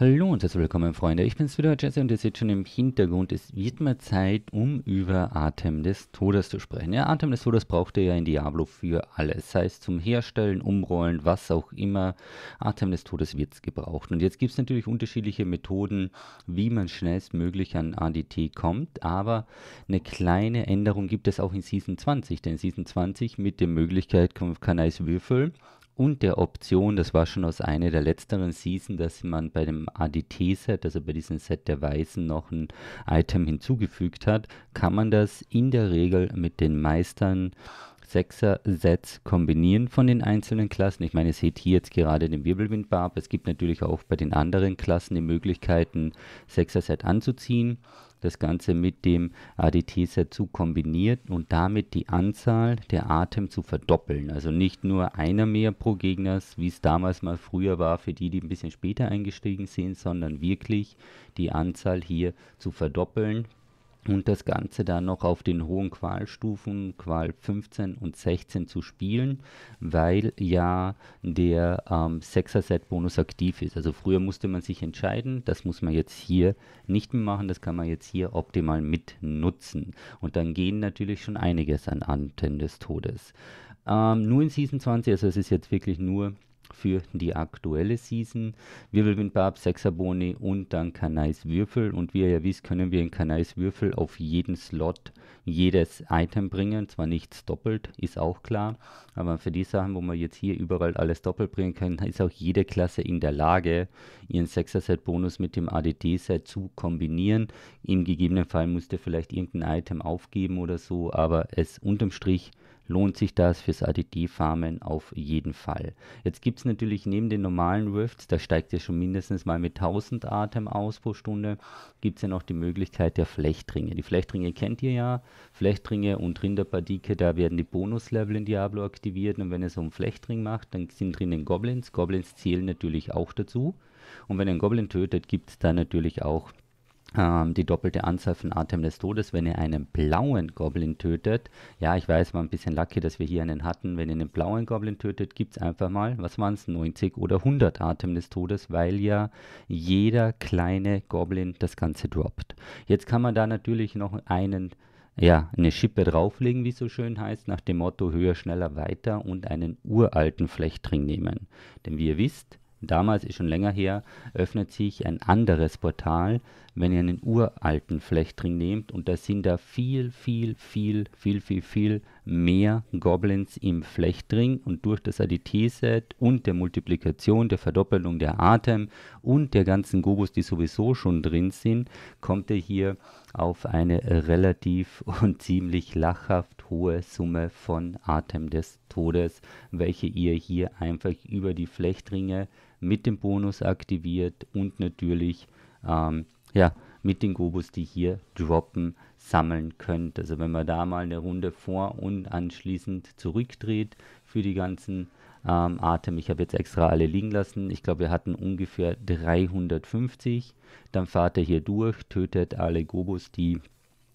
Hallo und herzlich willkommen, Freunde. Ich bin's wieder, Jesse, und ihr seht schon im Hintergrund, es wird mal Zeit, um über Atem des Todes zu sprechen. Ja, Atem des Todes braucht ihr ja in Diablo für alles, sei es zum Herstellen, Umrollen, was auch immer. Atem des Todes wird's gebraucht. Und jetzt gibt's natürlich unterschiedliche Methoden, wie man schnellstmöglich an ADT kommt, aber eine kleine Änderung gibt es auch in Season 20, denn Season 20 mit der Möglichkeit, kann ich würfeln und der Option, das war schon aus einer der letzteren Season, dass man bei dem ADT-Set, also bei diesem Set der Weißen, noch ein Item hinzugefügt hat, kann man das in der Regel mit den Meistern sechser sets kombinieren von den einzelnen Klassen. Ich meine, ihr seht hier jetzt gerade den Wirbelwindbar, aber es gibt natürlich auch bei den anderen Klassen die Möglichkeiten, sechser set anzuziehen das Ganze mit dem ADT-Set zu kombinieren und damit die Anzahl der Atem zu verdoppeln. Also nicht nur einer mehr pro Gegner, wie es damals mal früher war für die, die ein bisschen später eingestiegen sind, sondern wirklich die Anzahl hier zu verdoppeln und das Ganze dann noch auf den hohen Qualstufen, Qual 15 und 16 zu spielen, weil ja der ähm, 6er-Set-Bonus aktiv ist. Also früher musste man sich entscheiden, das muss man jetzt hier nicht mehr machen, das kann man jetzt hier optimal mit nutzen. Und dann gehen natürlich schon einiges an Anten des Todes. Ähm, nur in Season 20, also es ist jetzt wirklich nur für die aktuelle Season. Wirbelwind Wirbelwindbarb, Sechserboni und dann Kanais Würfel. Und wie ihr ja wisst, können wir in Kanais Würfel auf jeden Slot jedes Item bringen. Zwar nichts doppelt, ist auch klar. Aber für die Sachen, wo man jetzt hier überall alles doppelt bringen kann, ist auch jede Klasse in der Lage, ihren Sechser-Set-Bonus mit dem adt set zu kombinieren. Im gegebenen Fall müsst ihr vielleicht irgendein Item aufgeben oder so, aber es unterm Strich lohnt sich das fürs ADD-Farmen auf jeden Fall. Jetzt gibt es natürlich neben den normalen Rifts, da steigt ja schon mindestens mal mit 1000 Atem aus pro Stunde, gibt es ja noch die Möglichkeit der Flechtringe. Die Flechtringe kennt ihr ja, Flechtringe und Rinderpartike, da werden die Bonuslevel in Diablo aktiviert und wenn ihr so einen Flechtring macht, dann sind drinnen Goblins. Goblins zählen natürlich auch dazu. Und wenn ihr einen Goblin tötet, gibt es da natürlich auch ähm, die doppelte Anzahl von Atem des Todes, wenn ihr einen blauen Goblin tötet. Ja, ich weiß, war ein bisschen lucky, dass wir hier einen hatten. Wenn ihr einen blauen Goblin tötet, gibt es einfach mal, was waren es, 90 oder 100 Atem des Todes, weil ja jeder kleine Goblin das Ganze droppt. Jetzt kann man da natürlich noch einen ja, eine Schippe drauflegen, wie es so schön heißt, nach dem Motto höher, schneller, weiter und einen uralten Flechtring nehmen. Denn wie ihr wisst, damals ist schon länger her, öffnet sich ein anderes Portal, wenn ihr einen uralten Flechtring nehmt und da sind da viel, viel, viel, viel, viel, viel mehr Goblins im Flechtring und durch das ADT-Set und der Multiplikation, der Verdoppelung der Atem und der ganzen Gobus, die sowieso schon drin sind, kommt ihr hier auf eine relativ und ziemlich lachhaft hohe Summe von Atem des Todes, welche ihr hier einfach über die Flechtringe mit dem Bonus aktiviert und natürlich ähm, ja, mit den Gobus, die hier droppen, sammeln könnt. Also wenn man da mal eine Runde vor und anschließend zurückdreht für die ganzen ähm, Atem, ich habe jetzt extra alle liegen lassen. Ich glaube, wir hatten ungefähr 350. Dann fahrt er hier durch, tötet alle Gobus, die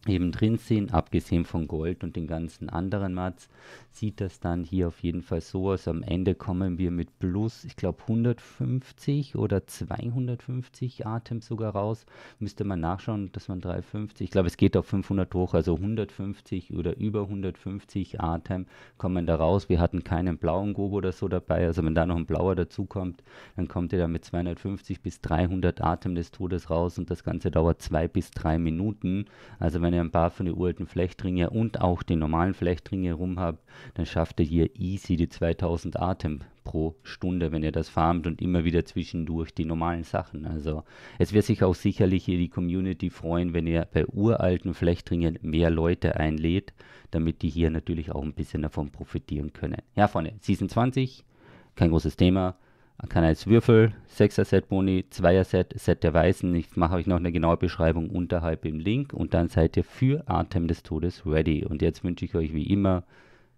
eben drin sind, abgesehen von Gold und den ganzen anderen Mats, sieht das dann hier auf jeden Fall so aus. Am Ende kommen wir mit plus, ich glaube 150 oder 250 Atem sogar raus. Müsste man nachschauen, dass man 350, ich glaube es geht auf 500 hoch, also 150 oder über 150 Atem kommen da raus. Wir hatten keinen blauen Gobo oder so dabei, also wenn da noch ein blauer dazukommt, dann kommt ihr da mit 250 bis 300 Atem des Todes raus und das Ganze dauert zwei bis drei Minuten. Also wenn ihr ein paar von den uralten Flechtringe und auch die normalen Flechtringe rum habt, dann schafft ihr hier easy die 2000 Atem pro Stunde, wenn ihr das farmt und immer wieder zwischendurch die normalen Sachen. Also es wird sich auch sicherlich hier die Community freuen, wenn ihr bei uralten Flechtringen mehr Leute einlädt, damit die hier natürlich auch ein bisschen davon profitieren können. Ja, vorne, Season 20, kein großes Thema. Man kann als Würfel, 6er-Set Boni, 2er-Set, Set der Weißen, ich mache euch noch eine genaue Beschreibung unterhalb im Link und dann seid ihr für Atem des Todes ready. Und jetzt wünsche ich euch wie immer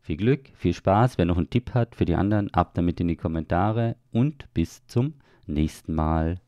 viel Glück, viel Spaß. Wer noch einen Tipp hat für die anderen, ab damit in die Kommentare und bis zum nächsten Mal.